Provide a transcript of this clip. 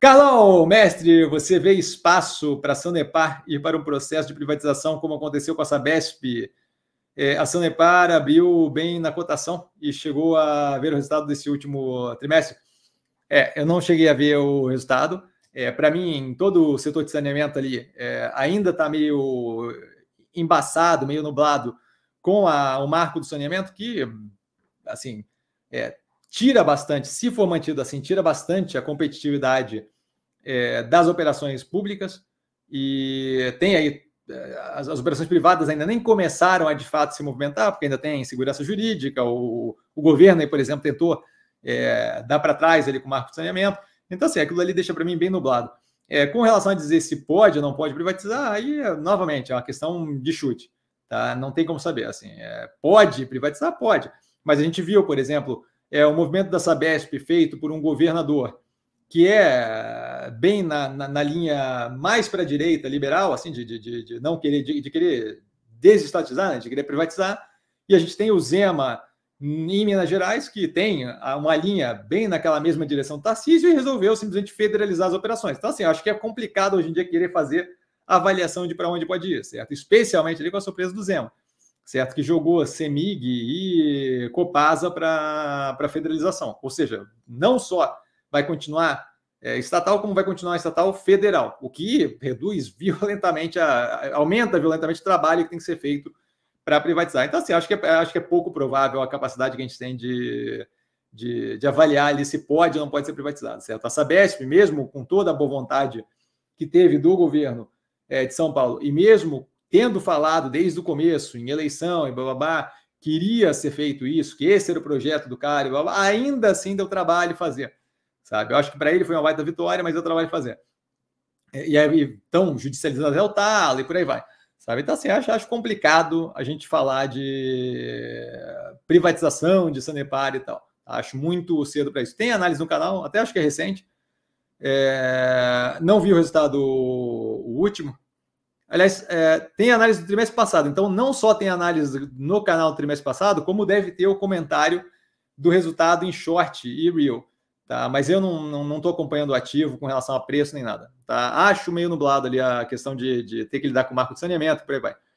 Carlão, mestre, você vê espaço para a Sanepar ir para um processo de privatização como aconteceu com a Sabesp? É, a Sanepar abriu bem na cotação e chegou a ver o resultado desse último trimestre? É, eu não cheguei a ver o resultado. É, para mim, todo o setor de saneamento ali é, ainda está meio embaçado, meio nublado com a, o marco do saneamento, que, assim, é, tira bastante, se for mantido assim, tira bastante a competitividade é, das operações públicas e tem aí é, as, as, operações privadas ainda nem começaram a de fato se movimentar, porque ainda tem segurança jurídica, o, o governo, aí, por exemplo, tentou é, dar para trás ali com o marco de saneamento. Então, assim, aquilo ali deixa para mim bem nublado. É, com relação a dizer se pode ou não pode privatizar, aí, novamente, é uma questão de chute. Tá? Não tem como saber. Assim, é, pode privatizar? Pode. Mas a gente viu, por exemplo, é o movimento da Sabesp feito por um governador que é bem na, na, na linha mais para a direita liberal, assim, de, de, de não querer, de, de, querer desestatizar, né, de querer privatizar, e a gente tem o Zema em Minas Gerais, que tem uma linha bem naquela mesma direção do Tarcísio e resolveu simplesmente federalizar as operações. Então, assim, acho que é complicado hoje em dia querer fazer avaliação de para onde pode ir, certo? Especialmente ali com a surpresa do Zema certo? Que jogou a CEMIG e Copasa para a federalização. Ou seja, não só vai continuar é, estatal, como vai continuar estatal federal, o que reduz violentamente, a, a, aumenta violentamente o trabalho que tem que ser feito para privatizar. Então, assim, acho que, é, acho que é pouco provável a capacidade que a gente tem de, de, de avaliar ali se pode ou não pode ser privatizado, certo? A Sabesp, mesmo com toda a boa vontade que teve do governo é, de São Paulo, e mesmo tendo falado desde o começo em eleição e bababá, queria ser feito isso, que esse era o projeto do cara, e bababá, ainda assim deu trabalho fazer, sabe? Eu acho que para ele foi uma baita vitória, mas deu trabalho fazer. É, e aí estão judicializando até o talo e por aí vai. Sabe? Então, assim, acho, acho complicado a gente falar de privatização, de Sanepar e tal. Acho muito cedo para isso. Tem análise no canal, até acho que é recente. É... Não vi o resultado o último, Aliás, é, tem análise do trimestre passado, então não só tem análise no canal do trimestre passado, como deve ter o comentário do resultado em short e real. Tá? Mas eu não estou não, não acompanhando o ativo com relação a preço nem nada. Tá? Acho meio nublado ali a questão de, de ter que lidar com o marco de saneamento, por aí vai.